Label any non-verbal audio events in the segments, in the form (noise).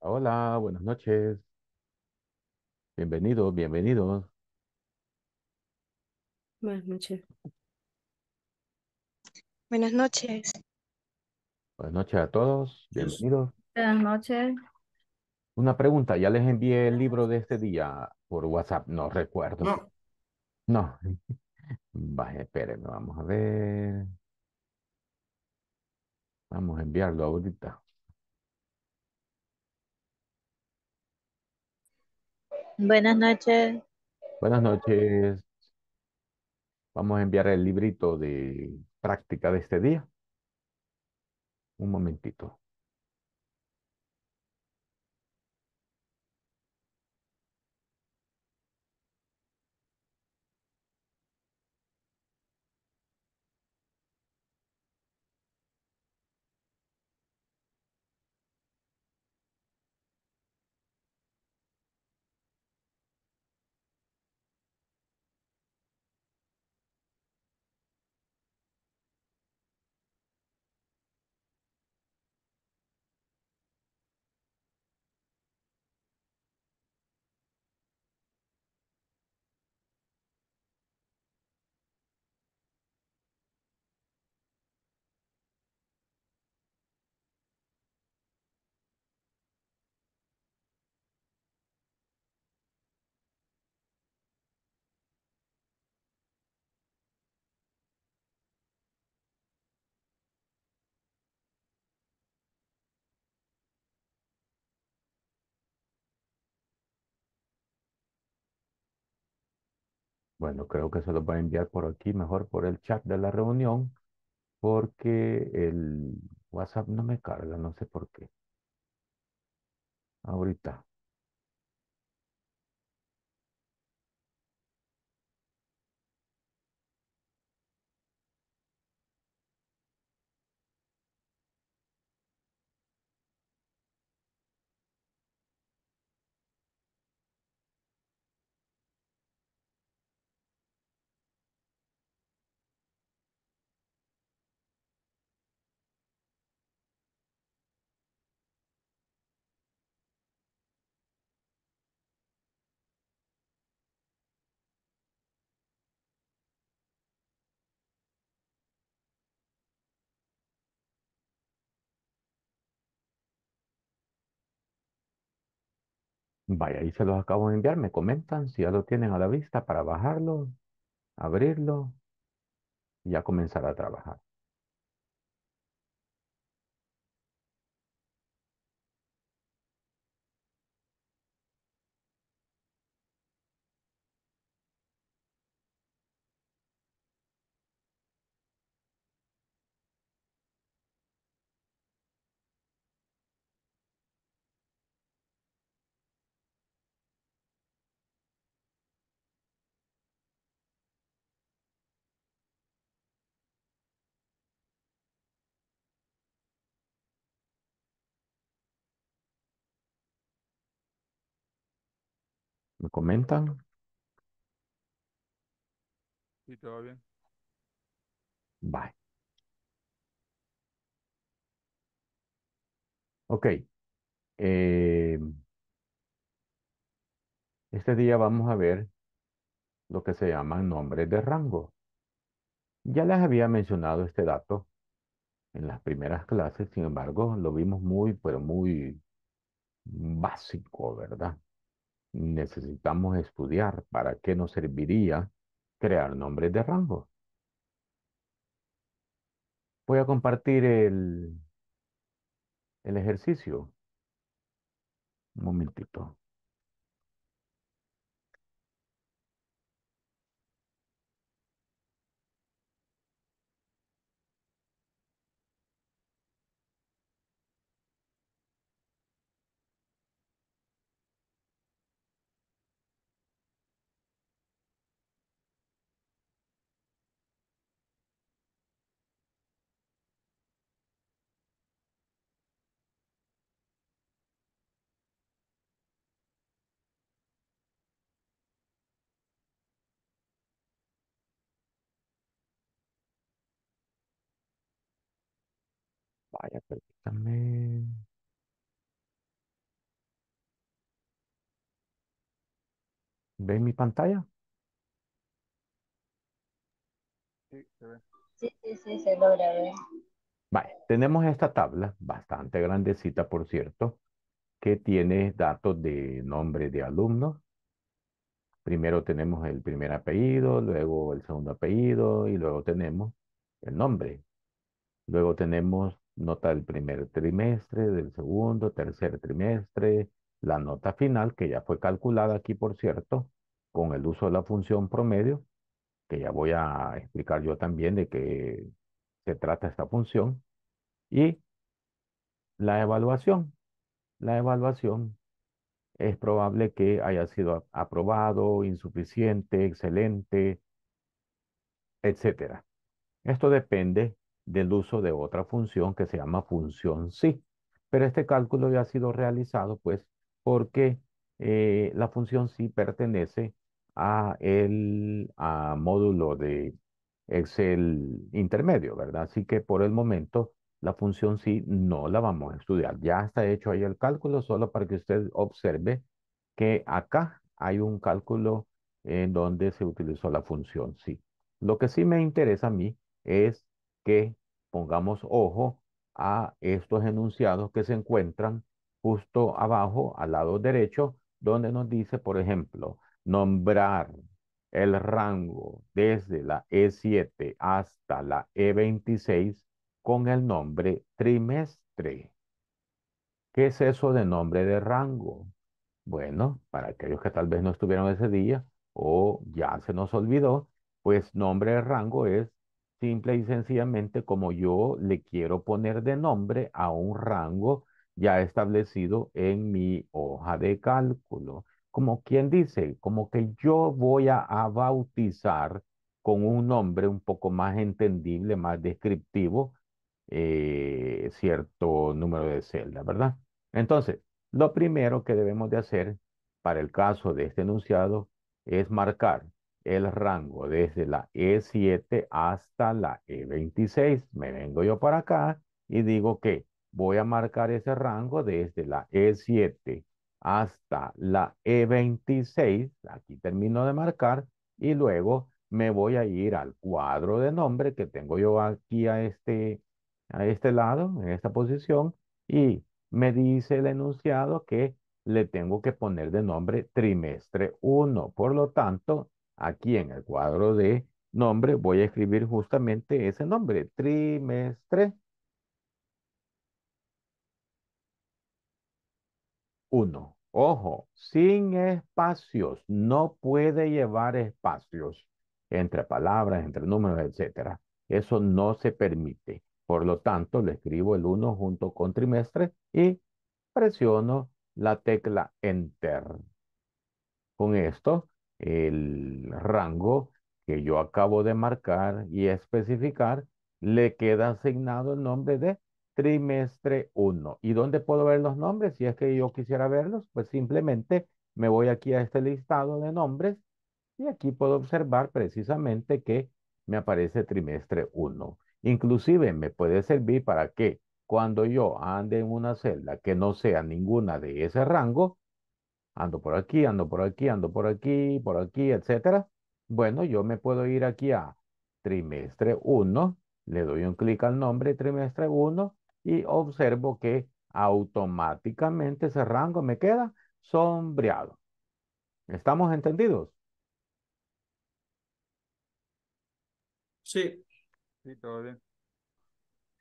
Hola, buenas noches. Bienvenidos, bienvenidos. Buenas noches. Buenas noches. Buenas noches a todos. Bienvenidos. Buenas noches. Una pregunta, ya les envié el libro de este día por WhatsApp, no recuerdo. No. No. (laughs) Vaya, espérenme, vamos a ver. Vamos a enviarlo ahorita. Buenas noches. Buenas noches. Vamos a enviar el librito de práctica de este día. Un momentito. Bueno, creo que se los voy a enviar por aquí, mejor por el chat de la reunión, porque el WhatsApp no me carga, no sé por qué. Ahorita. Vaya, ahí se los acabo de enviar. Me comentan si ya lo tienen a la vista para bajarlo, abrirlo y ya comenzar a trabajar. comentan? Sí, todo bien. Bye. Ok. Eh, este día vamos a ver lo que se llama nombres de rango. Ya les había mencionado este dato en las primeras clases, sin embargo, lo vimos muy, pero muy básico, ¿verdad? necesitamos estudiar para qué nos serviría crear nombres de rango. Voy a compartir el, el ejercicio. Un momentito. Vaya, permítame. ¿Ven mi pantalla? Sí, se ve. Sí, sí, sí, se logra ver. Vale, tenemos esta tabla, bastante grandecita, por cierto, que tiene datos de nombre de alumnos. Primero tenemos el primer apellido, luego el segundo apellido y luego tenemos el nombre. Luego tenemos nota del primer trimestre, del segundo, tercer trimestre, la nota final, que ya fue calculada aquí, por cierto, con el uso de la función promedio, que ya voy a explicar yo también de qué se trata esta función, y la evaluación. La evaluación es probable que haya sido aprobado, insuficiente, excelente, etcétera. Esto depende del uso de otra función que se llama función sí. Pero este cálculo ya ha sido realizado, pues, porque eh, la función sí pertenece a el módulo de Excel intermedio, ¿verdad? Así que por el momento la función sí no la vamos a estudiar. Ya está hecho ahí el cálculo, solo para que usted observe que acá hay un cálculo en donde se utilizó la función sí. Lo que sí me interesa a mí es que pongamos ojo a estos enunciados que se encuentran justo abajo, al lado derecho, donde nos dice, por ejemplo, nombrar el rango desde la E7 hasta la E26 con el nombre trimestre. ¿Qué es eso de nombre de rango? Bueno, para aquellos que tal vez no estuvieron ese día o ya se nos olvidó, pues nombre de rango es simple y sencillamente como yo le quiero poner de nombre a un rango ya establecido en mi hoja de cálculo. Como quien dice, como que yo voy a, bautizar con un nombre un poco más entendible, más descriptivo, eh, cierto número de celdas, ¿verdad? Entonces, lo primero que debemos de hacer para el caso de este enunciado es marcar el rango desde la E7 hasta la E26. Me vengo yo para acá y digo que voy a marcar ese rango desde la E7 hasta la E26. Aquí termino de marcar y luego me voy a ir al cuadro de nombre que tengo yo aquí a este, a este lado, en esta posición, y me dice el enunciado que le tengo que poner de nombre trimestre 1. Por lo tanto, Aquí en el cuadro de nombre voy a escribir justamente ese nombre, trimestre 1. Ojo, sin espacios, no puede llevar espacios entre palabras, entre números, etc. Eso no se permite. Por lo tanto, le escribo el 1 junto con trimestre y presiono la tecla Enter. Con esto el rango que yo acabo de marcar y especificar, le queda asignado el nombre de trimestre 1. ¿Y dónde puedo ver los nombres? Si es que yo quisiera verlos, pues simplemente me voy aquí a este listado de nombres y aquí puedo observar precisamente que me aparece trimestre 1. Inclusive me puede servir para que cuando yo ande en una celda que no sea ninguna de ese rango, ando por aquí, ando por aquí, ando por aquí, por aquí, etcétera. Bueno, yo me puedo ir aquí a trimestre 1, le doy un clic al nombre trimestre 1 y observo que automáticamente ese rango me queda sombreado. ¿Estamos entendidos? Sí. Sí, todo bien.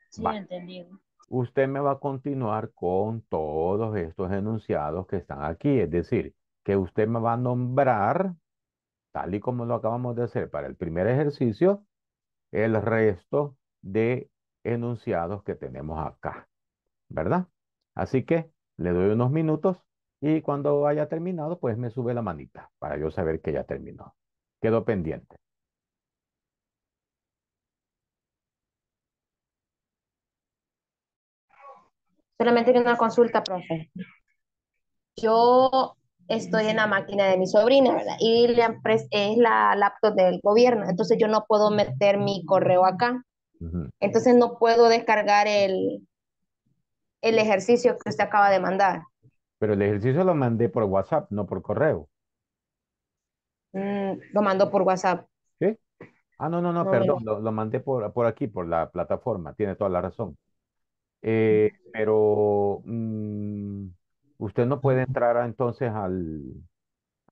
Sí, entendido usted me va a continuar con todos estos enunciados que están aquí. Es decir, que usted me va a nombrar, tal y como lo acabamos de hacer para el primer ejercicio, el resto de enunciados que tenemos acá. ¿Verdad? Así que le doy unos minutos y cuando haya terminado, pues me sube la manita para yo saber que ya terminó. Quedó pendiente. Solamente una consulta, profe. Yo estoy en la máquina de mi sobrina, ¿verdad? Y es la laptop del gobierno, entonces yo no puedo meter mi correo acá. Entonces no puedo descargar el, el ejercicio que usted acaba de mandar. Pero el ejercicio lo mandé por WhatsApp, no por correo. Mm, lo mandó por WhatsApp. ¿Sí? Ah, no, no, no, perdón, lo, lo, mandé por, por aquí, por la plataforma, tiene toda la razón. Eh, pero mm, usted no puede entrar entonces al...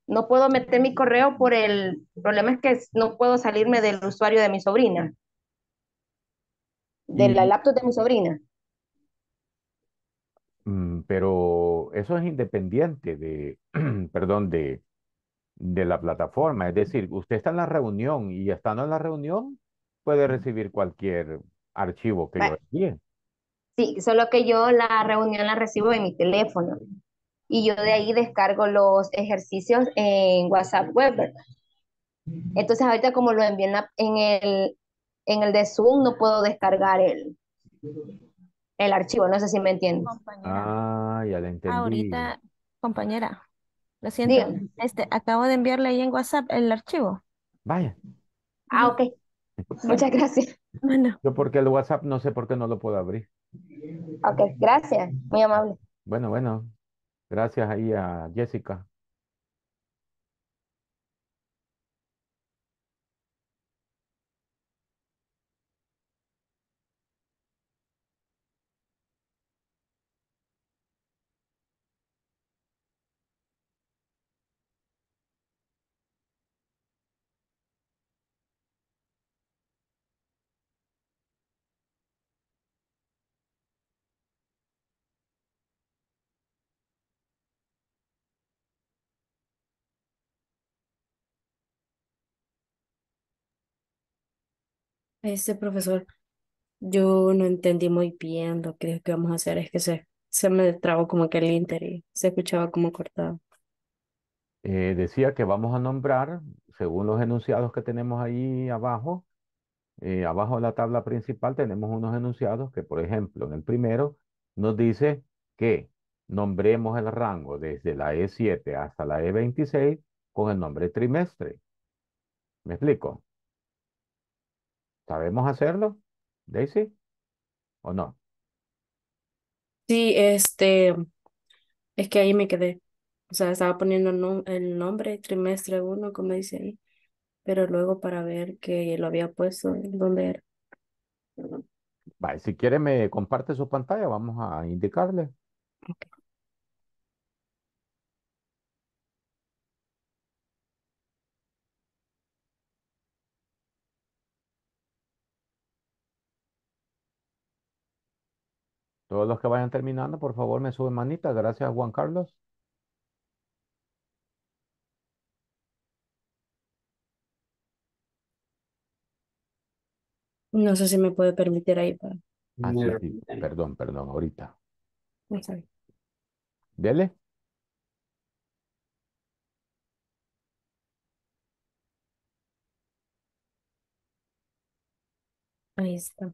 No puedo meter mi correo por el problema es que no puedo salirme del usuario de mi sobrina, de la laptop de mi sobrina. Mm, pero eso es independiente de, (clears throat) perdón, de, de la plataforma. Es decir, usted está en la reunión y estando en la reunión puede recibir cualquier archivo que yo envíe. Sí, solo que yo la reunión la recibo en mi teléfono y yo de ahí descargo los ejercicios en WhatsApp Web. Entonces ahorita como lo envié en, el, en el de Zoom no puedo descargar el, el archivo, no sé si me entiendes. Ah, ya la entendí. Ahorita, compañera, lo siento, este, acabo de enviarle ahí en WhatsApp el archivo. Vaya. Ah, ok. (laughs) Muchas gracias. Yo porque el WhatsApp no sé por qué no lo puedo abrir. Ok, gracias, muy amable. Bueno, bueno, gracias ahí a Jessica. Este profesor, yo no entendí muy bien lo que que vamos a hacer, es que se, se me trabó como que el inter y se escuchaba como cortado. Eh, decía que vamos a nombrar, según los enunciados que tenemos ahí abajo, eh, abajo de la tabla principal tenemos unos enunciados que, por ejemplo, en el primero nos dice que nombremos el rango desde la E7 hasta la E26 con el nombre trimestre. ¿Me explico? ¿Sabemos hacerlo, Daisy? ¿O no? Sí, este, es que ahí me quedé. O sea, estaba poniendo el nombre, trimestre uno, como dice ahí, pero luego para ver que lo había puesto, en dónde era. Vale, si quiere me comparte su pantalla, vamos a indicarle. Todos los que vayan terminando, por favor, me suben manita. Gracias, Juan Carlos. No sé si me puede permitir ahí ah, Perdón, perdón, ahorita. No Dele. Ahí está.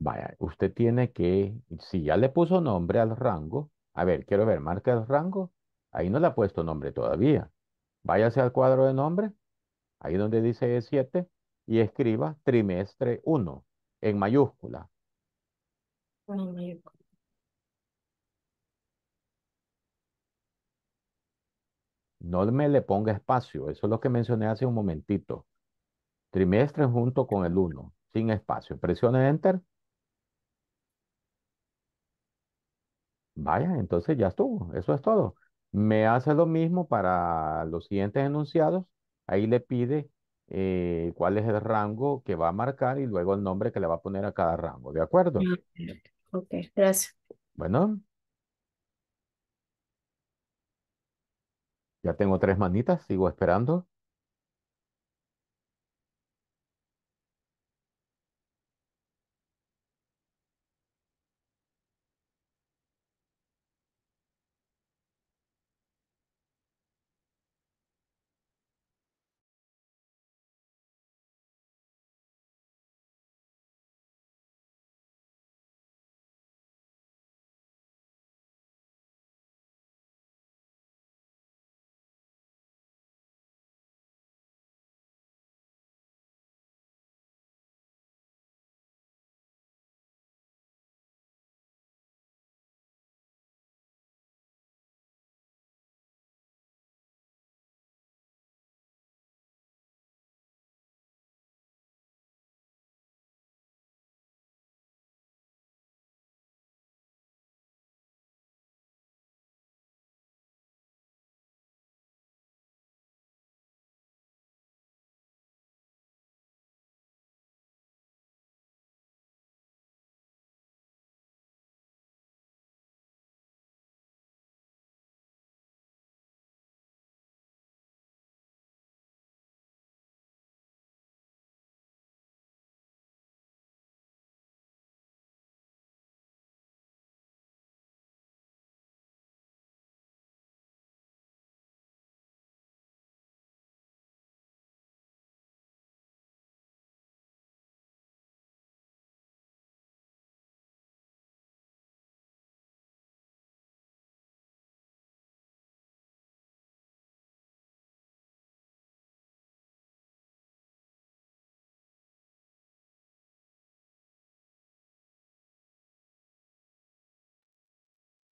Vaya, usted tiene que, si ya le puso nombre al rango, a ver, quiero ver, marca el rango, ahí no le ha puesto nombre todavía. Váyase al cuadro de nombre, ahí donde dice E7, y escriba trimestre 1 en mayúscula. En mayúscula. No me le ponga espacio, eso es lo que mencioné hace un momentito. Trimestre junto con el 1, sin espacio. Presione Enter Vaya, entonces ya estuvo, eso es todo. Me hace lo mismo para los siguientes enunciados. Ahí le pide eh, cuál es el rango que va a marcar y luego el nombre que le va a poner a cada rango, ¿de acuerdo? Ah, ok, gracias. Bueno. Ya tengo tres manitas, sigo esperando.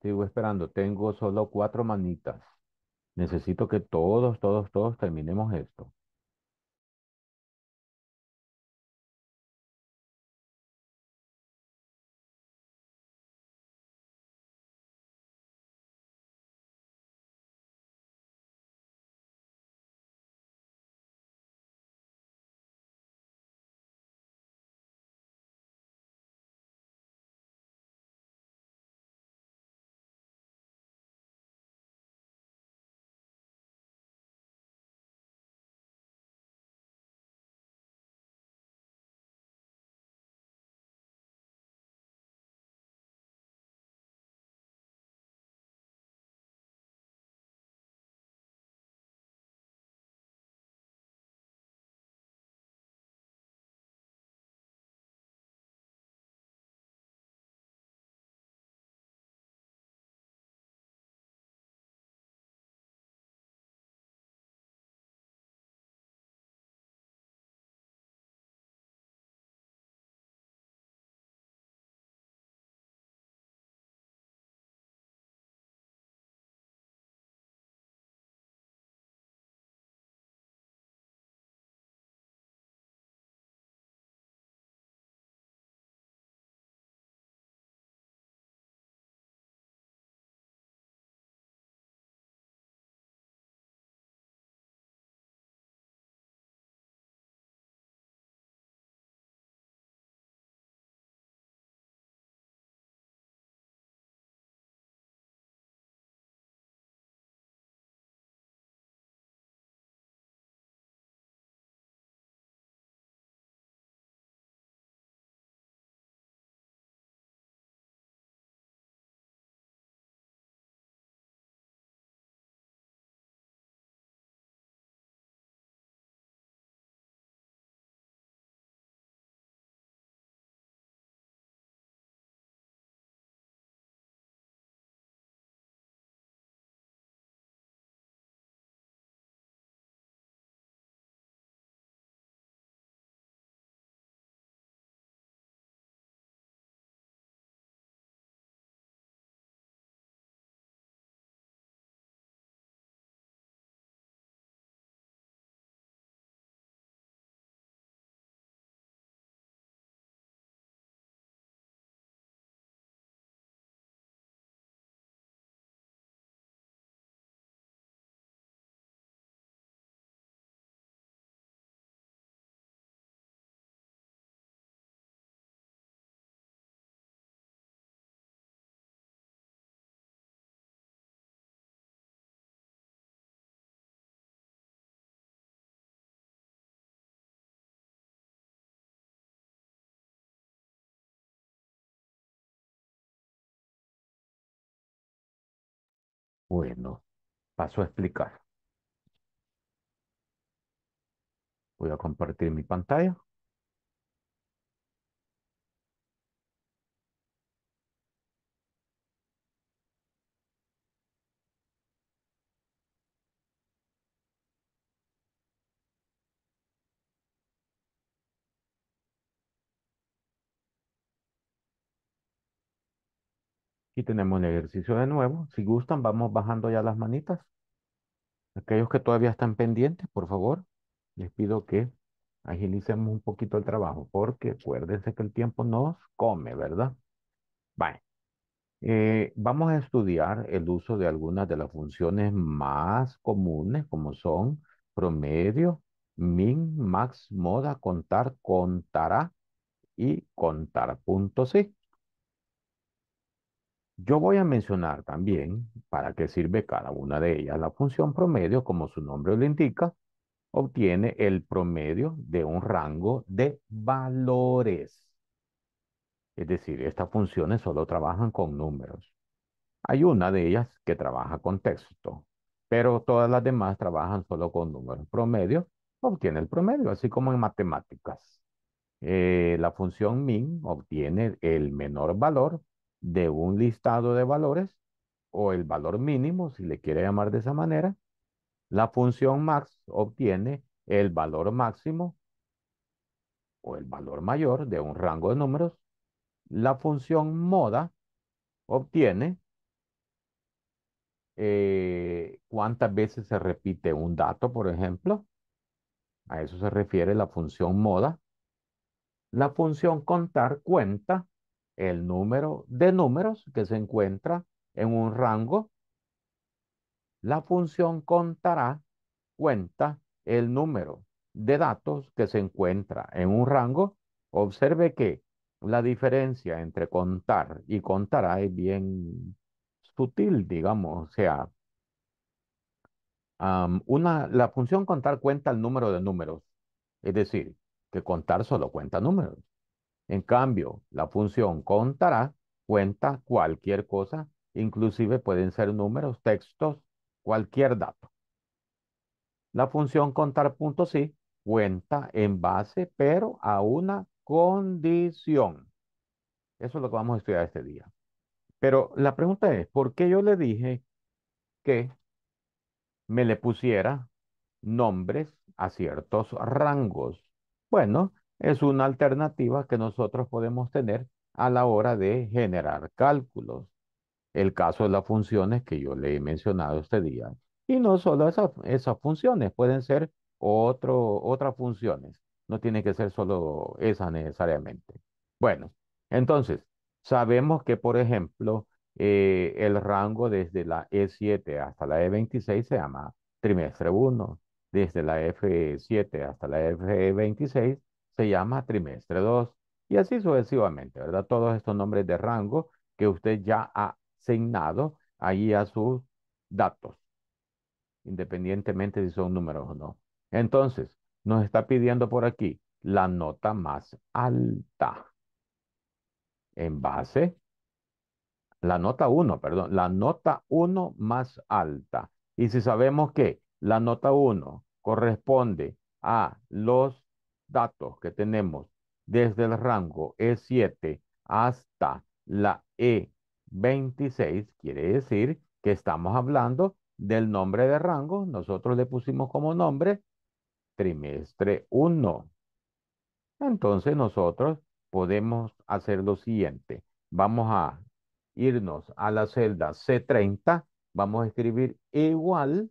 Sigo esperando. Tengo solo cuatro manitas. Necesito que todos, todos, todos terminemos esto. Bueno, paso a explicar. Voy a compartir mi pantalla. Aquí tenemos el ejercicio de nuevo. Si gustan, vamos bajando ya las manitas. Aquellos que todavía están pendientes, por favor, les pido que agilicemos un poquito el trabajo, porque acuérdense que el tiempo nos come, ¿verdad? Bueno, eh, vamos a estudiar el uso de algunas de las funciones más comunes, como son promedio, min, max, moda, contar, contará y contar sí. Yo voy a mencionar también para qué sirve cada una de ellas. La función promedio, como su nombre lo indica, obtiene el promedio de un rango de valores. Es decir, estas funciones solo trabajan con números. Hay una de ellas que trabaja con texto, pero todas las demás trabajan solo con números. Promedio obtiene el promedio, así como en matemáticas. Eh, la función min obtiene el menor valor de un listado de valores o el valor mínimo, si le quiere llamar de esa manera, la función max obtiene el valor máximo o el valor mayor de un rango de números. La función moda obtiene eh, cuántas veces se repite un dato, por ejemplo. A eso se refiere la función moda. La función contar cuenta el número de números que se encuentra en un rango. La función contará, cuenta el número de datos que se encuentra en un rango. Observe que la diferencia entre contar y contará es bien sutil, digamos, o sea, una, la función contar cuenta el número de números, es decir, que contar solo cuenta números en cambio, la función contará cuenta cualquier cosa, inclusive pueden ser números, textos, cualquier dato. La función contar cuenta en base, pero a una condición. Eso es lo que vamos a estudiar este día. Pero la pregunta es, ¿por qué yo le dije que me le pusiera nombres a ciertos rangos? Bueno, es una alternativa que nosotros podemos tener a la hora de generar cálculos. El caso de las funciones que yo le he mencionado este día. Y no solo esas, esas funciones, pueden ser otras funciones. No tiene que ser solo esas necesariamente. Bueno, entonces, sabemos que, por ejemplo, eh, el rango desde la E7 hasta la E26 se llama trimestre 1. Desde la F7 hasta la F26 se llama trimestre 2 y así sucesivamente, ¿verdad? Todos estos nombres de rango que usted ya ha asignado ahí a sus datos, independientemente si son números o no. Entonces, nos está pidiendo por aquí la nota más alta en base, la nota 1, perdón, la nota 1 más alta. Y si sabemos que la nota 1 corresponde a los datos que tenemos desde el rango E7 hasta la E26, quiere decir que estamos hablando del nombre de rango. Nosotros le pusimos como nombre trimestre 1. Entonces nosotros podemos hacer lo siguiente. Vamos a irnos a la celda C30. Vamos a escribir igual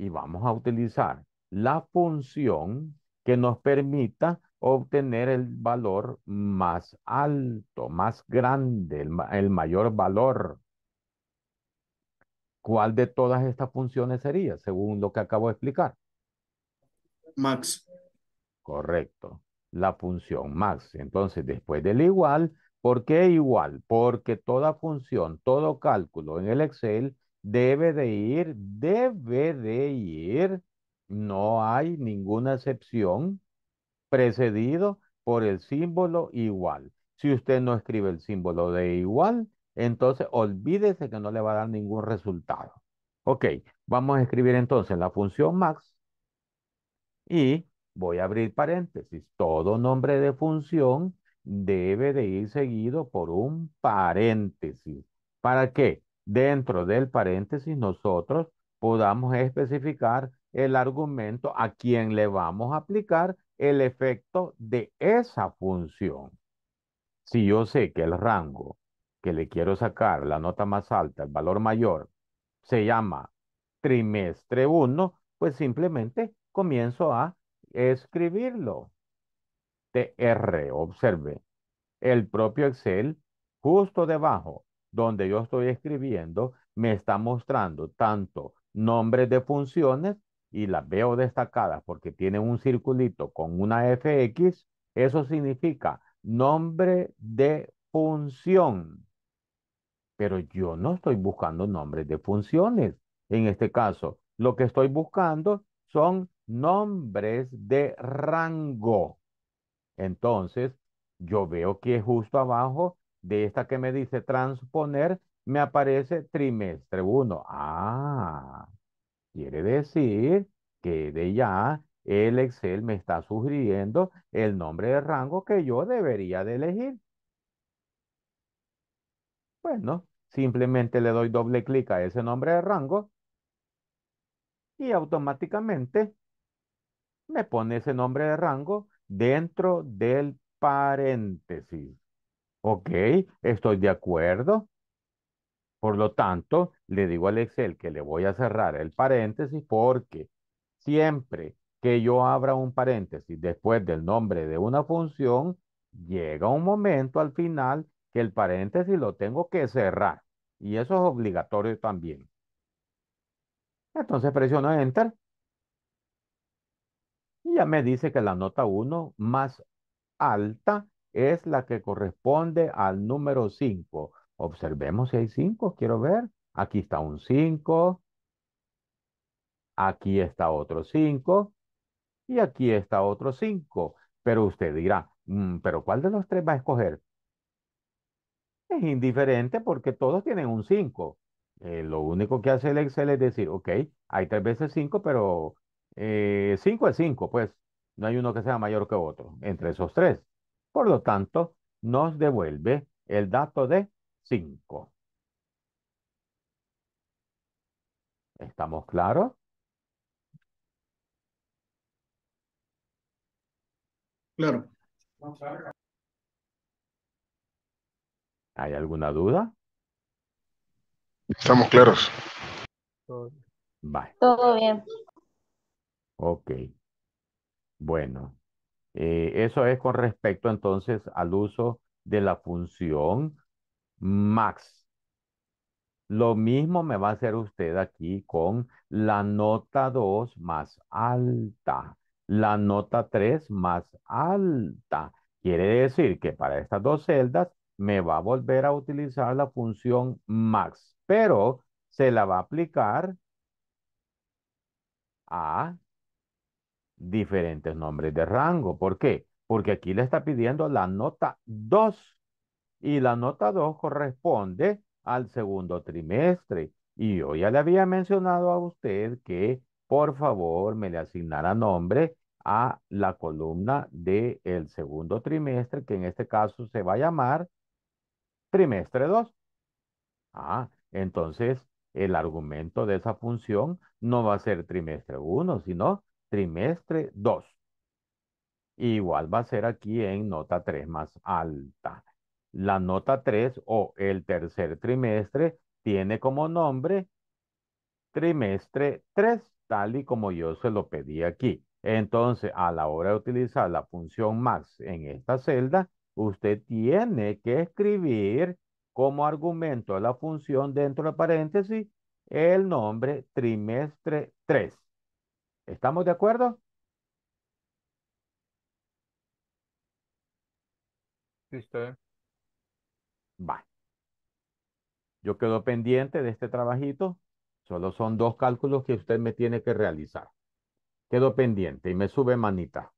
y vamos a utilizar la función que nos permita obtener el valor más alto, más grande, el, mayor valor. ¿Cuál de todas estas funciones sería, según lo que acabo de explicar? Max. Correcto. La función max. Entonces, después del igual, ¿por qué igual? Porque toda función, todo cálculo en el Excel debe de ir, debe de ir, no hay ninguna excepción, precedido por el símbolo igual. Si usted no escribe el símbolo de igual, entonces olvídese que no le va a dar ningún resultado. Ok, vamos a escribir entonces la función max y voy a abrir paréntesis. Todo nombre de función debe de ir seguido por un paréntesis. ¿Para qué? dentro del paréntesis nosotros podamos especificar el argumento a quien le vamos a aplicar el efecto de esa función. Si yo sé que el rango que le quiero sacar, la nota más alta, el valor mayor, se llama trimestre 1, pues simplemente comienzo a escribirlo. TR, observe, el propio Excel justo debajo donde yo estoy escribiendo, me está mostrando tanto nombres de funciones y las veo destacadas porque tiene un circulito con una FX, eso significa nombre de función. Pero yo no estoy buscando nombres de funciones. En este caso, lo que estoy buscando son nombres de rango. Entonces, yo veo que justo abajo de esta que me dice transponer, me aparece trimestre 1. Ah, quiere decir que de ya el Excel me está sugiriendo el nombre de rango que yo debería de elegir. Bueno, simplemente le doy doble clic a ese nombre de rango y automáticamente me pone ese nombre de rango dentro del paréntesis. Ok, estoy de acuerdo. Por lo tanto, le digo al Excel que le voy a cerrar el paréntesis porque siempre que yo abra un paréntesis después del nombre de una función, llega un momento al final que el paréntesis lo tengo que cerrar. Y eso es obligatorio también. Entonces presiono Enter. Y ya me dice que la nota 1 más alta es la que corresponde al número 5. Observemos si hay 5, quiero ver. Aquí está un 5, aquí está otro 5 y aquí está otro 5. Pero usted dirá, mm, ¿pero cuál de los tres va a escoger? Es indiferente porque todos tienen un 5. Eh, lo único que hace el Excel es decir, ok, hay tres veces 5, pero 5 eh, es 5, pues no hay uno que sea mayor que otro entre esos tres. Por lo tanto, nos devuelve el dato de 5. ¿Estamos claros? Claro. ¿Hay alguna duda? Estamos claros. Todo bien. Ok. Bueno. Eh, eso es con respecto entonces al uso de la función max. Lo mismo me va a hacer usted aquí con la nota 2 más alta, la nota 3 más alta. Quiere decir que para estas dos celdas me va a volver a utilizar la función max, pero se la va a aplicar a diferentes nombres de rango. ¿Por qué? Porque aquí le está pidiendo la nota 2 y la nota 2 corresponde al segundo trimestre. Y yo ya le había mencionado a usted que por favor me le asignara nombre a la columna del el segundo trimestre, que en este caso se va a llamar trimestre 2. Ah, entonces el argumento de esa función no va a ser trimestre 1, sino trimestre 2. Igual va a ser aquí en nota 3 más alta. La nota 3 o el tercer trimestre tiene como nombre trimestre 3, tal y como yo se lo pedí aquí. Entonces, a la hora de utilizar la función max en esta celda, usted tiene que escribir como argumento de la función dentro de paréntesis el nombre trimestre 3. ¿Estamos de acuerdo? Listo. usted. Va. Yo quedo pendiente de este trabajito. Solo son dos cálculos que usted me tiene que realizar. Quedo pendiente y me sube manita.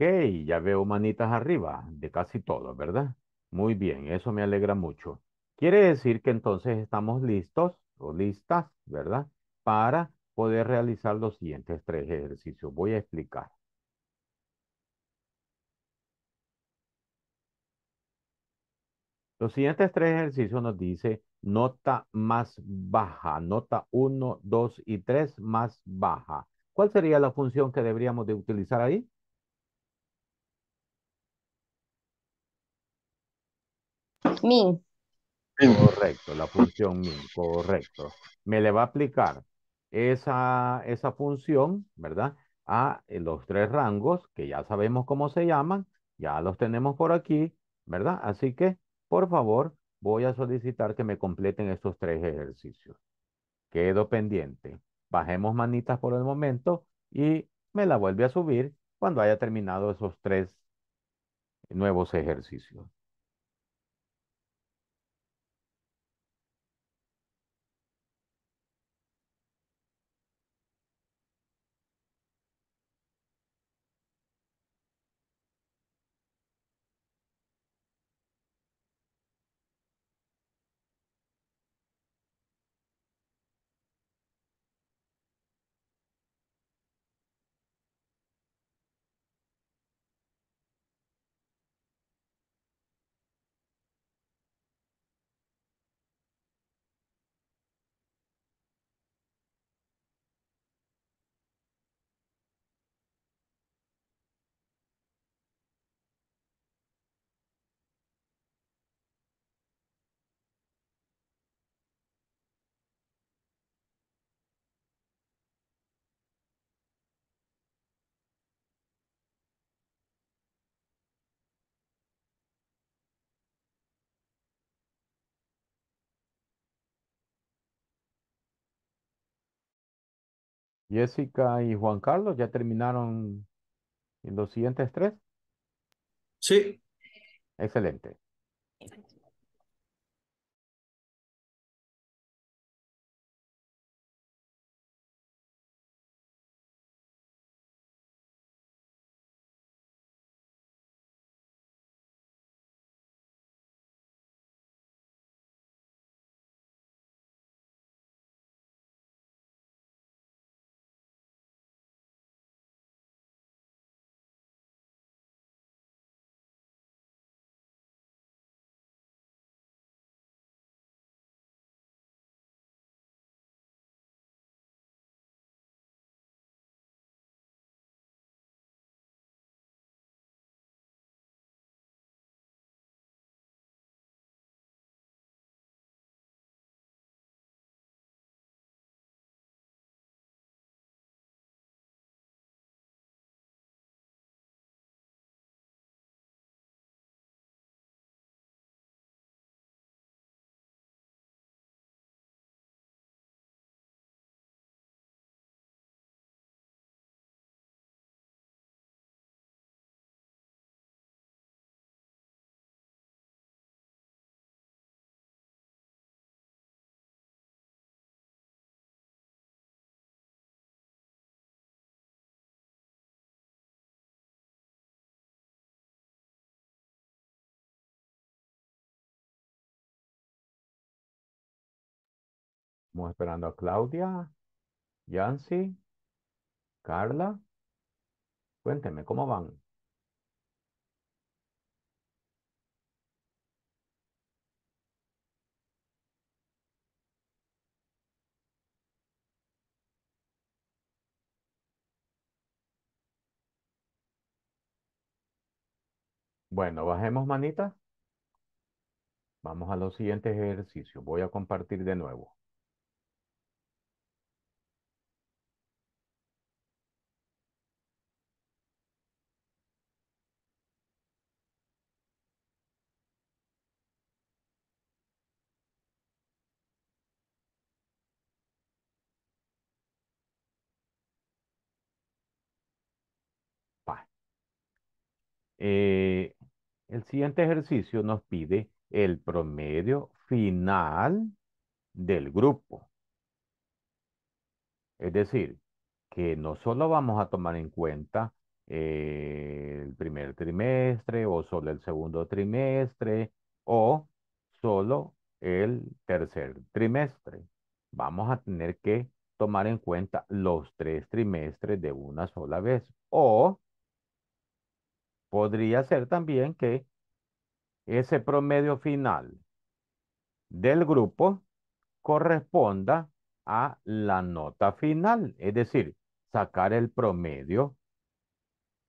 Ok, ya veo manitas arriba de casi todo, ¿verdad? Muy bien, eso me alegra mucho. Quiere decir que entonces estamos listos o listas, ¿verdad? Para poder realizar los siguientes tres ejercicios. Voy a explicar. Los siguientes tres ejercicios nos dice nota más baja, nota 1, 2 y 3 más baja. ¿Cuál sería la función que deberíamos de utilizar ahí? min. Correcto, la función min, correcto. Me le va a aplicar esa, esa función, ¿verdad? A eh, los tres rangos, que ya sabemos cómo se llaman, ya los tenemos por aquí, ¿verdad? Así que, por favor, voy a solicitar que me completen estos tres ejercicios. Quedo pendiente. Bajemos manitas por el momento y me la vuelve a subir cuando haya terminado esos tres nuevos ejercicios. Jessica y Juan Carlos, ¿ya terminaron en los siguientes tres? Sí. Excelente. Estamos esperando a Claudia, Yancy, Carla. Cuénteme, ¿cómo van? Bueno, bajemos manitas. Vamos a los siguientes ejercicios. Voy a compartir de nuevo. Eh, el siguiente ejercicio nos pide el promedio final del grupo. Es decir, que no solo vamos a tomar en cuenta eh, el primer trimestre o solo el segundo trimestre o solo el tercer trimestre. Vamos a tener que tomar en cuenta los tres trimestres de una sola vez o Podría ser también que ese promedio final del grupo corresponda a la nota final, es decir, sacar el promedio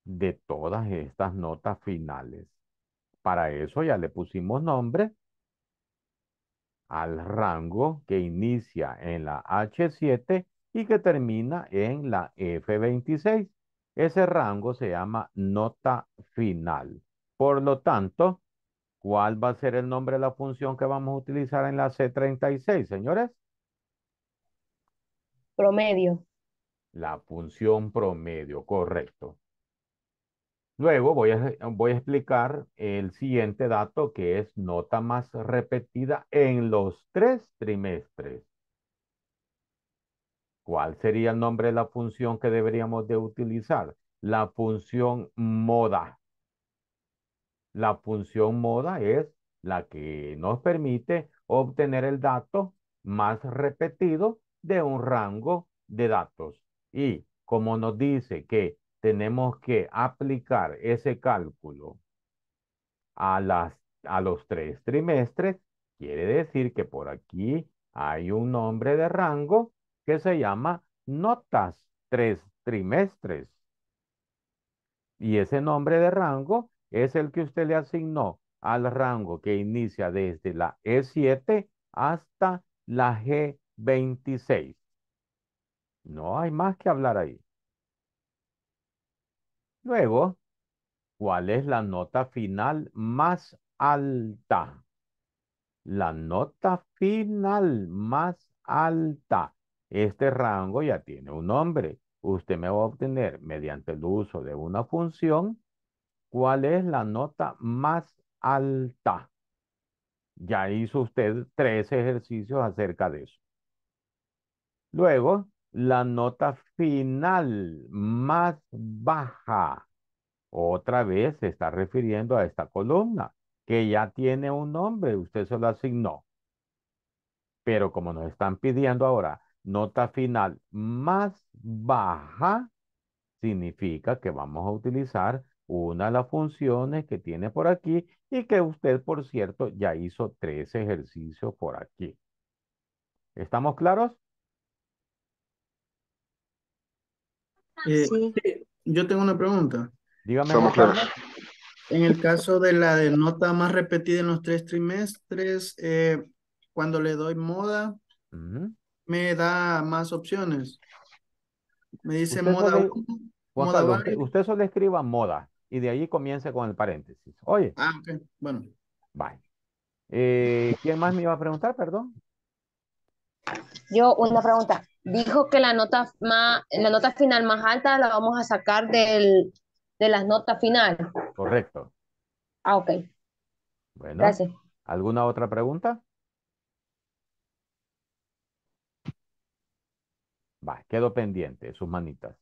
de todas estas notas finales. Para eso ya le pusimos nombre al rango que inicia en la H7 y que termina en la F26. Ese rango se llama nota final. Por lo tanto, ¿cuál va a ser el nombre de la función que vamos a utilizar en la C36, señores? Promedio. La función promedio, correcto. Luego voy a, voy a explicar el siguiente dato que es nota más repetida en los tres trimestres. ¿Cuál sería el nombre de la función que deberíamos de utilizar? La función moda. La función moda es la que nos permite obtener el dato más repetido de un rango de datos. Y como nos dice que tenemos que aplicar ese cálculo a, a los tres trimestres, quiere decir que por aquí hay un nombre de rango que se llama Notas Tres Trimestres. Y ese nombre de rango es el que usted le asignó al rango que inicia desde la E7 hasta la G26. No hay más que hablar ahí. Luego, ¿cuál es la nota final más alta? La nota final más alta este rango ya tiene un nombre. Usted me va a obtener mediante el uso de una función cuál es la nota más alta. Ya hizo usted tres ejercicios acerca de eso. Luego, la nota final más baja. Otra vez se está refiriendo a esta columna, que ya tiene un nombre, usted se lo asignó. Pero como nos están pidiendo ahora nota final más baja significa que vamos a utilizar una de las funciones que tiene por aquí y que usted, por cierto, ya hizo tres ejercicios por aquí. ¿Estamos claros? Eh, sí. Yo tengo una pregunta. Dígame. En el caso de la de nota más repetida en los tres trimestres, eh, cuando le doy moda, me da más opciones. Me dice moda usted, solo escriba moda y de ahí comience con el paréntesis. Oye. Ah, ok. Bueno. Bye. Eh, ¿Quién más me iba a preguntar, perdón? Yo una pregunta. Dijo que la nota, más, la nota final más alta la vamos a sacar del, de las notas finales. Correcto. Ah, ok. Bueno. Gracias. ¿Alguna otra pregunta? quedo pendiente, sus manitas.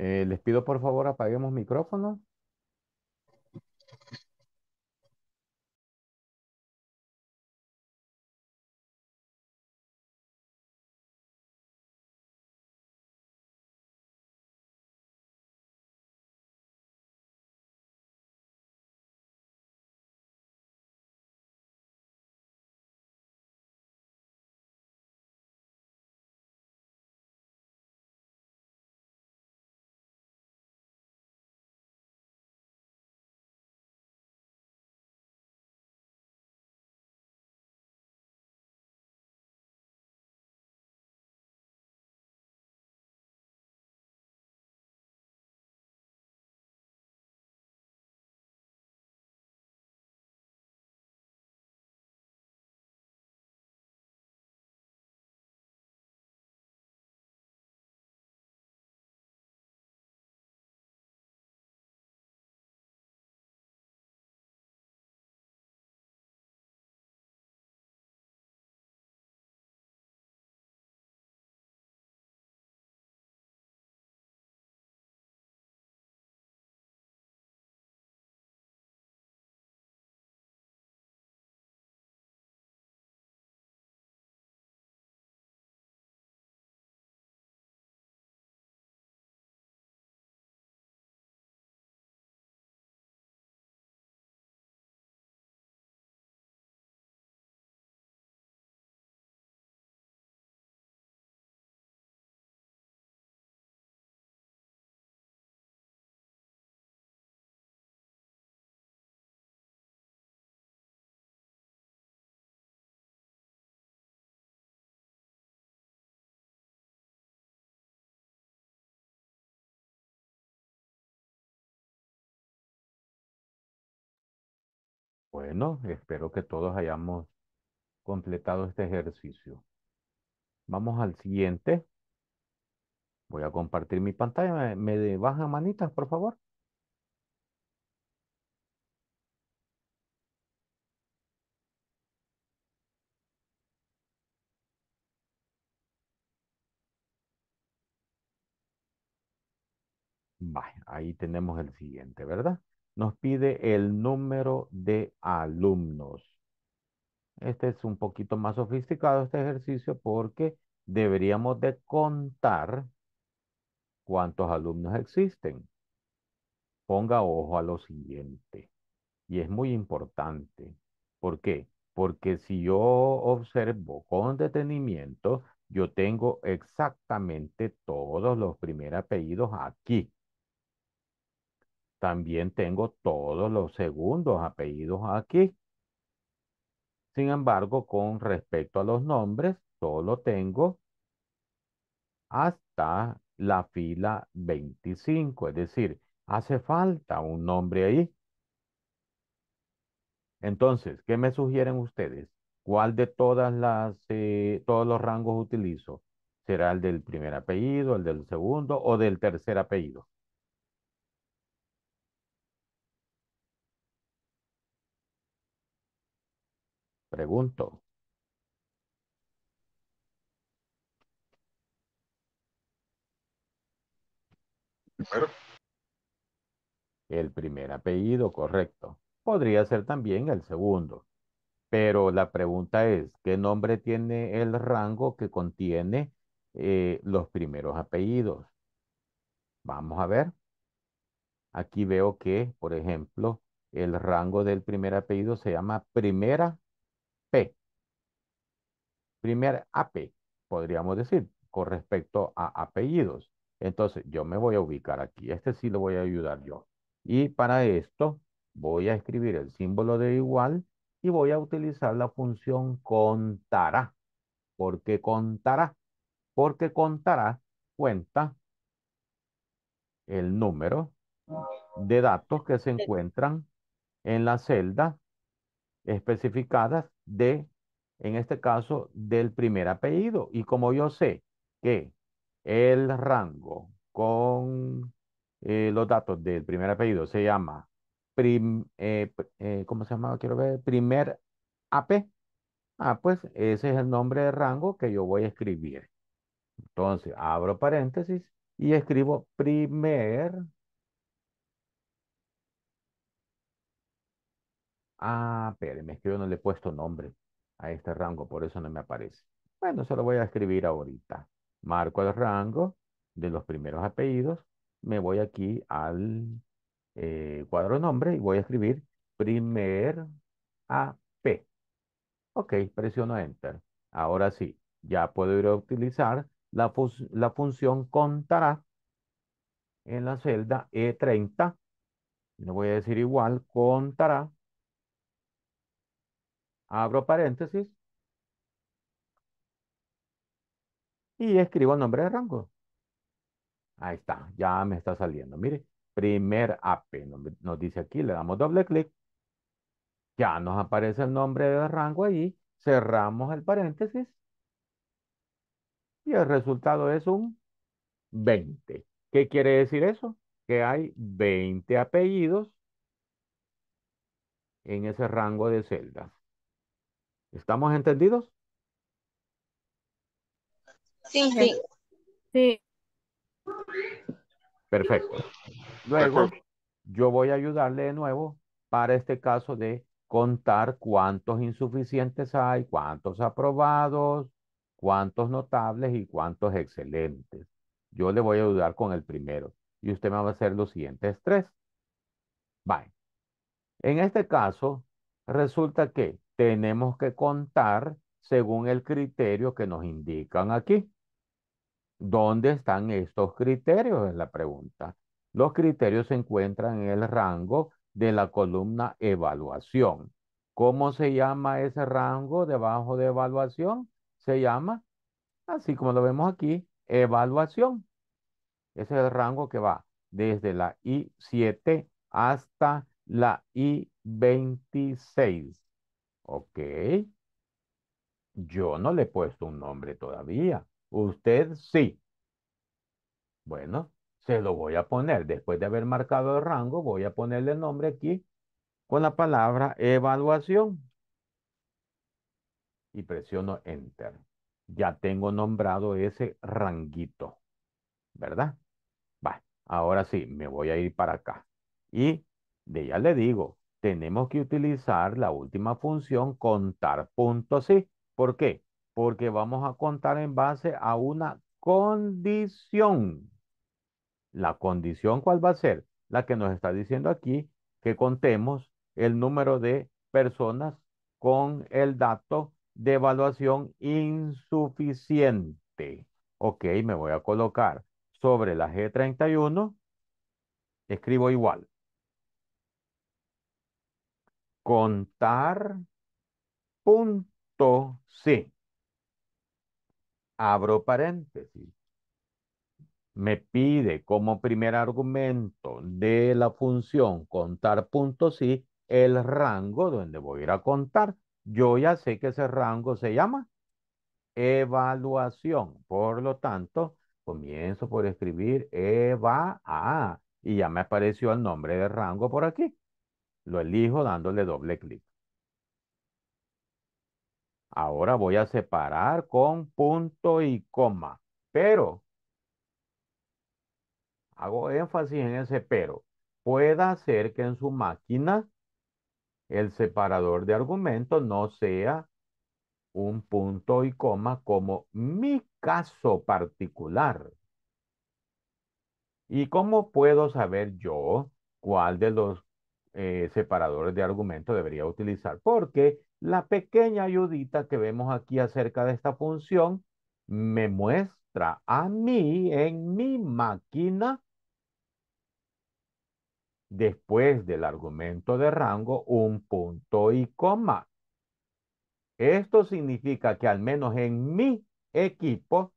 Eh, les pido por favor apaguemos micrófonos. Bueno, espero que todos hayamos completado este ejercicio. Vamos al siguiente. Voy a compartir mi pantalla. ¿Me, de bajan manitas, por favor? ahí tenemos el siguiente, ¿verdad? nos pide el número de alumnos. Este es un poquito más sofisticado este ejercicio porque deberíamos de contar cuántos alumnos existen. Ponga ojo a lo siguiente. Y es muy importante. ¿Por qué? Porque si yo observo con detenimiento, yo tengo exactamente todos los primeros apellidos aquí. También tengo todos los segundos apellidos aquí. Sin embargo, con respecto a los nombres, solo tengo hasta la fila 25. Es decir, hace falta un nombre ahí. Entonces, ¿qué me sugieren ustedes? ¿Cuál de todas las, eh, todos los rangos utilizo? ¿Será el del primer apellido, el del segundo o del tercer apellido? Pregunto. El primer apellido, correcto. Podría ser también el segundo. Pero la pregunta es, ¿qué nombre tiene el rango que contiene eh, los primeros apellidos? Vamos a ver. Aquí veo que, por ejemplo, el rango del primer apellido se llama primera P. Primer AP, podríamos decir, con respecto a apellidos. Entonces, yo me voy a ubicar aquí. Este sí lo voy a ayudar yo. Y para esto, voy a escribir el símbolo de igual y voy a utilizar la función contará. ¿Por qué contará? Porque contará cuenta el número de datos que se encuentran en la celda especificadas de, en este caso, del primer apellido. Y como yo sé que el rango con eh, los datos del primer apellido se llama, prim, eh, eh, ¿cómo se llama? Quiero ver, primer AP. Ah, pues ese es el nombre de rango que yo voy a escribir. Entonces, abro paréntesis y escribo primer Ah, pero me que no le he puesto nombre a este rango, por eso no me aparece. Bueno, se lo voy a escribir ahorita. Marco el rango de los primeros apellidos. Me voy aquí al eh, cuadro nombre y voy a escribir primer AP. Ok, presiono Enter. Ahora sí, ya puedo ir a utilizar la, la función contará en la celda E30. Le voy a decir igual, contará Abro paréntesis. Y escribo el nombre de rango. Ahí está, ya me está saliendo. Mire, primer AP nos dice aquí, le damos doble clic. Ya nos aparece el nombre de rango ahí. Cerramos el paréntesis. Y el resultado es un 20. ¿Qué quiere decir eso? Que hay 20 apellidos en ese rango de celdas. ¿Estamos entendidos? Sí, sí. Sí. Perfecto. Luego, yo voy a ayudarle de nuevo para este caso de contar cuántos insuficientes hay, cuántos aprobados, cuántos notables y cuántos excelentes. Yo le voy a ayudar con el primero y usted me va a hacer los siguientes tres. Bye. En este caso, resulta que tenemos que contar según el criterio que nos indican aquí. ¿Dónde están estos criterios? Es la pregunta. Los criterios se encuentran en el rango de la columna evaluación. ¿Cómo se llama ese rango debajo de evaluación? Se llama, así como lo vemos aquí, evaluación. Ese es el rango que va desde la I7 hasta la I26. Ok. Yo no le he puesto un nombre todavía. Usted sí. Bueno, se lo voy a poner. Después de haber marcado el rango, voy a ponerle el nombre aquí con la palabra evaluación. Y presiono Enter. Ya tengo nombrado ese ranguito. ¿Verdad? Va, ahora sí, me voy a ir para acá. Y de ya le digo, tenemos que utilizar la última función contar punto sí. ¿Por qué? Porque vamos a contar en base a una condición. La condición, ¿cuál va a ser? La que nos está diciendo aquí que contemos el número de personas con el dato de evaluación insuficiente. Ok, me voy a colocar sobre la G31. Escribo igual contar punto sí. Abro paréntesis. Me pide como primer argumento de la función contar punto el rango donde voy a ir a contar. Yo ya sé que ese rango se llama evaluación. Por lo tanto, comienzo por escribir EVA. -A, y ya me apareció el nombre de rango por aquí. Lo elijo dándole doble clic. Ahora voy a separar con punto y coma, pero hago énfasis en ese pero. Pueda hacer que en su máquina el separador de argumentos no sea un punto y coma como mi caso particular. ¿Y cómo puedo saber yo cuál de los eh, separadores de argumento debería utilizar, porque la pequeña ayudita que vemos aquí acerca de esta función me muestra a mí en mi máquina después del argumento de rango un punto y coma. Esto significa que al menos en mi equipo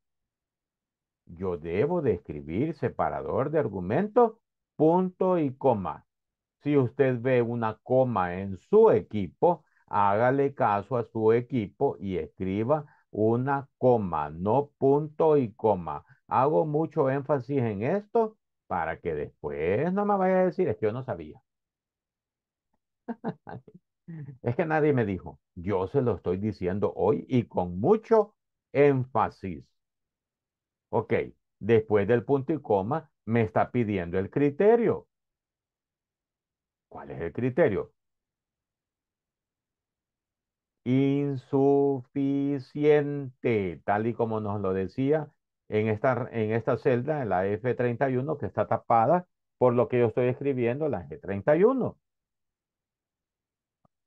yo debo de escribir separador de argumento punto y coma. Si usted ve una coma en su equipo, hágale caso a su equipo y escriba una coma, no punto y coma. Hago mucho énfasis en esto para que después no me vaya a decir, que yo no sabía. (laughs) es que nadie me dijo, yo se lo estoy diciendo hoy y con mucho énfasis. Ok, después del punto y coma me está pidiendo el criterio. ¿Cuál es el criterio? Insuficiente, tal y como nos lo decía en esta, en esta celda, en la F31, que está tapada por lo que yo estoy escribiendo, la G31.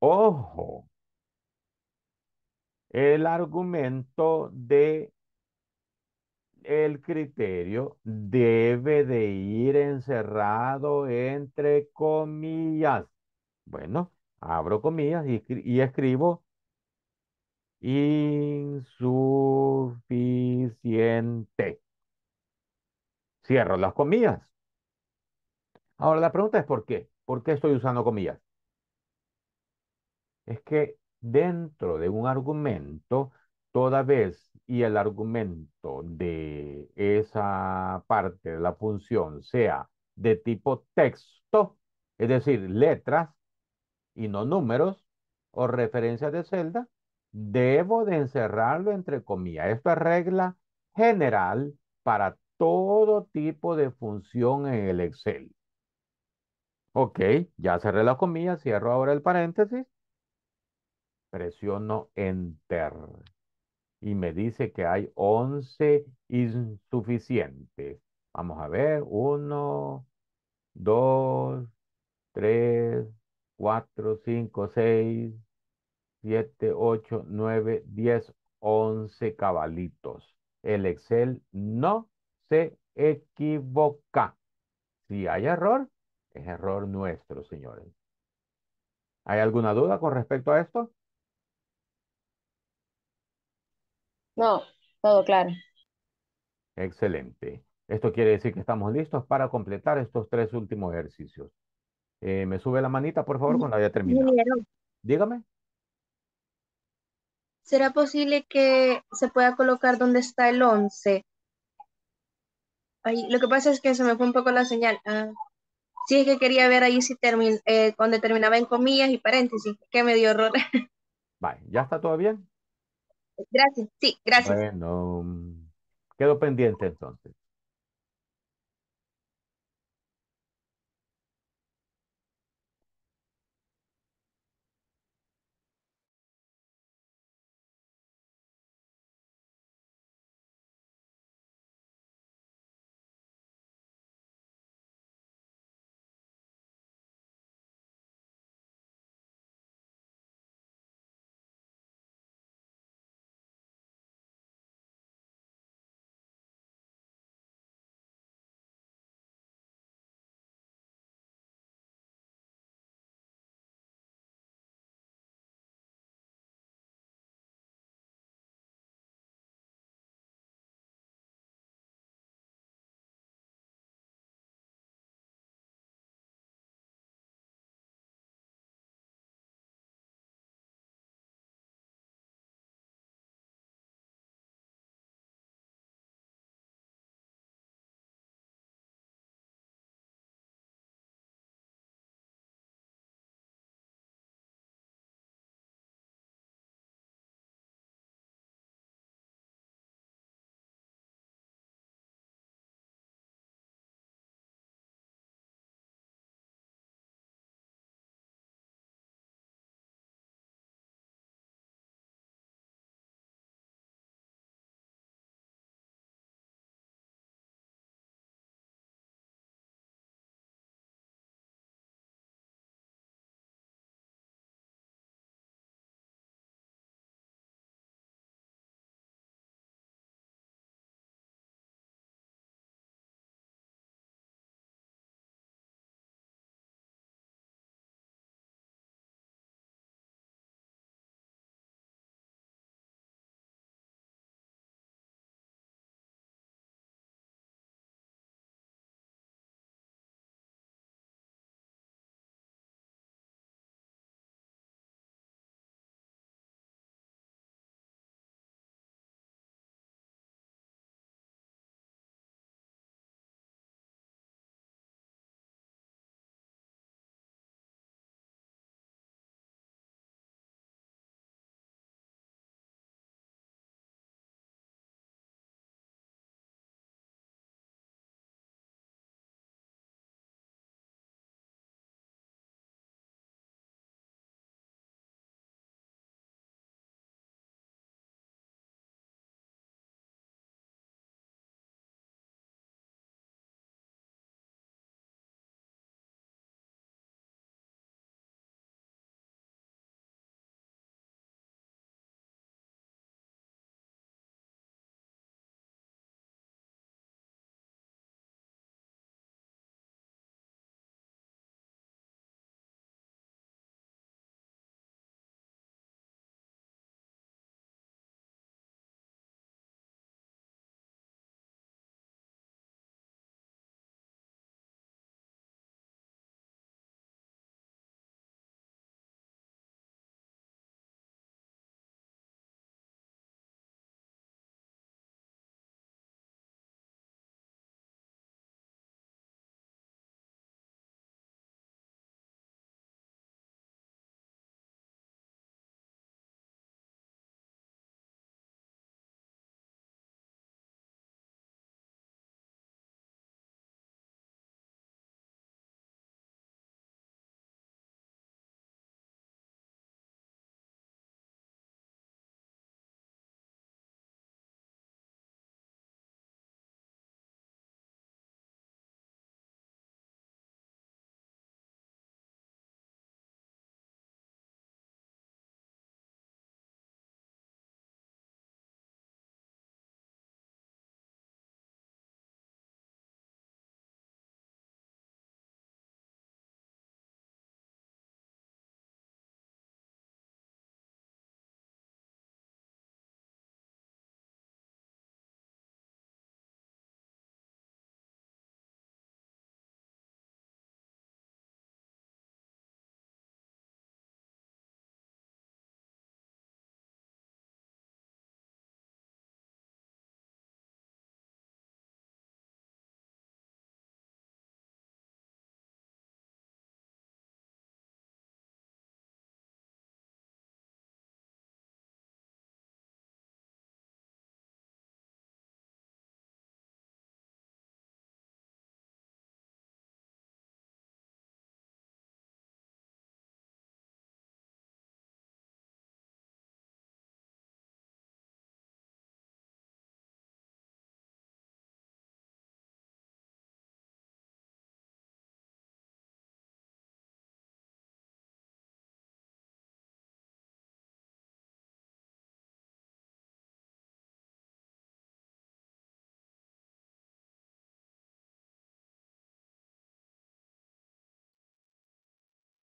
Ojo, el argumento de el criterio debe de ir encerrado entre comillas. Bueno, abro comillas y, escribo insuficiente. Cierro las comillas. Ahora la pregunta es ¿por qué? ¿Por qué estoy usando comillas? Es que dentro de un argumento, toda vez y el argumento de esa parte de la función sea de tipo texto, es decir, letras y no números o referencias de celda, debo de encerrarlo entre comillas. Esta es regla general para todo tipo de función en el Excel. Ok, ya cerré las comillas, cierro ahora el paréntesis, presiono Enter y me dice que hay 11 insuficientes. Vamos a ver, 1, 2, 3, 4, 5, 6, 7, 8, 9, 10, 11 cabalitos. El Excel no se equivoca. Si hay error, es error nuestro, señores. ¿Hay alguna duda con respecto a esto? No, todo claro. Excelente. Esto quiere decir que estamos listos para completar estos tres últimos ejercicios. Eh, ¿Me sube la manita, por favor, cuando haya terminado? Dígame. ¿Será posible que se pueda colocar donde está el 11? Ahí. lo que pasa es que se me fue un poco la señal. Ah, sí, es que quería ver ahí si eh, cuando terminaba en comillas y paréntesis, que me dio error. (laughs) Vale, ¿ya está todo bien? Gracias, sí, gracias. Bueno, quedo pendiente entonces.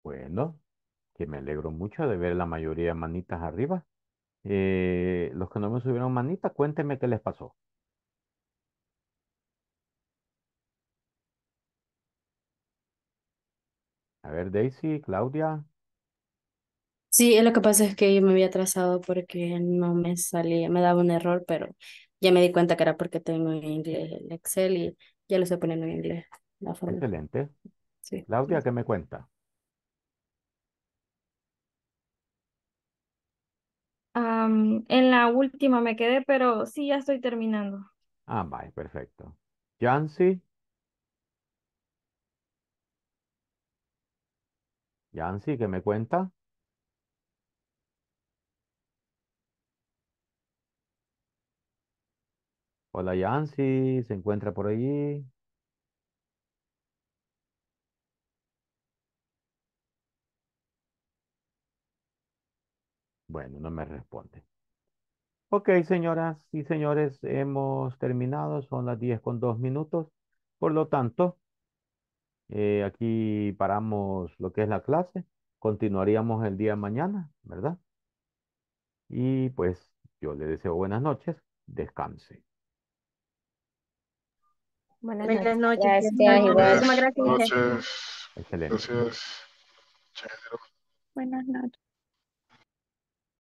Bueno, que me alegro mucho de ver la mayoría de manitas arriba. Eh, los que no me subieron manitas, cuéntenme qué les pasó. A ver, Daisy, Claudia. Sí, lo que pasa es que yo me había atrasado porque no me salía, me daba un error, pero ya me di cuenta que era porque tengo inglés el Excel y ya lo estoy poniendo en inglés, Excelente. Sí. Claudia, ¿qué me cuenta? en la última me quedé, pero sí, ya estoy terminando. Ah, vale, perfecto. Yancy. Yancy, ¿qué me cuenta? Hola Yancy, ¿se encuentra por allí? Bueno, no me responde. Ok, señoras y señores, hemos terminado. Son las 10 con dos minutos. Por lo tanto, eh, aquí paramos lo que es la clase. Continuaríamos el día de mañana, ¿verdad? Y pues yo le deseo buenas noches. Descanse. Buenas, buenas noches. Muchas Gracias. Buenas noches. Excelente. Buenas noches.